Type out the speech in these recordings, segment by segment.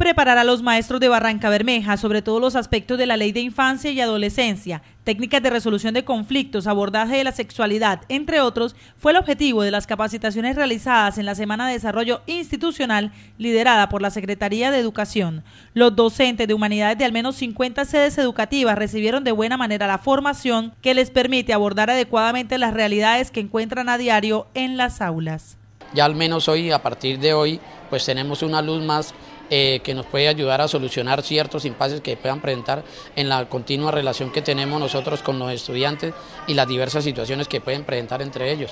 preparar a los maestros de Barranca Bermeja sobre todos los aspectos de la ley de infancia y adolescencia, técnicas de resolución de conflictos, abordaje de la sexualidad, entre otros, fue el objetivo de las capacitaciones realizadas en la Semana de Desarrollo Institucional liderada por la Secretaría de Educación. Los docentes de humanidades de al menos 50 sedes educativas recibieron de buena manera la formación que les permite abordar adecuadamente las realidades que encuentran a diario en las aulas. Ya al menos hoy, a partir de hoy, pues tenemos una luz más eh, que nos puede ayudar a solucionar ciertos impases que puedan presentar en la continua relación que tenemos nosotros con los estudiantes y las diversas situaciones que pueden presentar entre ellos.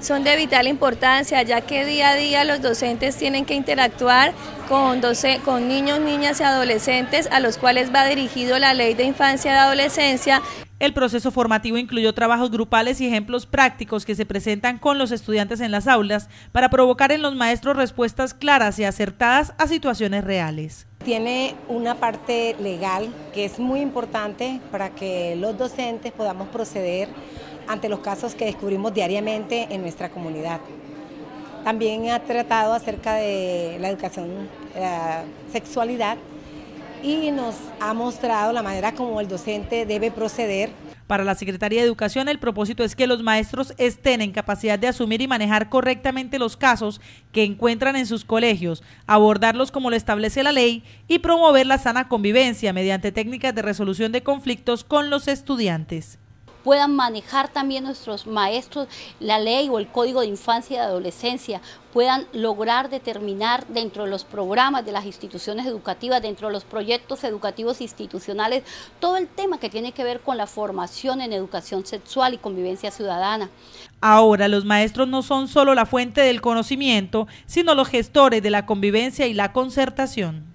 Son de vital importancia ya que día a día los docentes tienen que interactuar con, con niños, niñas y adolescentes a los cuales va dirigido la ley de infancia y adolescencia el proceso formativo incluyó trabajos grupales y ejemplos prácticos que se presentan con los estudiantes en las aulas para provocar en los maestros respuestas claras y acertadas a situaciones reales. Tiene una parte legal que es muy importante para que los docentes podamos proceder ante los casos que descubrimos diariamente en nuestra comunidad. También ha tratado acerca de la educación, sexualidad, y nos ha mostrado la manera como el docente debe proceder. Para la Secretaría de Educación, el propósito es que los maestros estén en capacidad de asumir y manejar correctamente los casos que encuentran en sus colegios, abordarlos como lo establece la ley y promover la sana convivencia mediante técnicas de resolución de conflictos con los estudiantes puedan manejar también nuestros maestros la ley o el código de infancia y de adolescencia, puedan lograr determinar dentro de los programas de las instituciones educativas, dentro de los proyectos educativos institucionales, todo el tema que tiene que ver con la formación en educación sexual y convivencia ciudadana. Ahora, los maestros no son solo la fuente del conocimiento, sino los gestores de la convivencia y la concertación.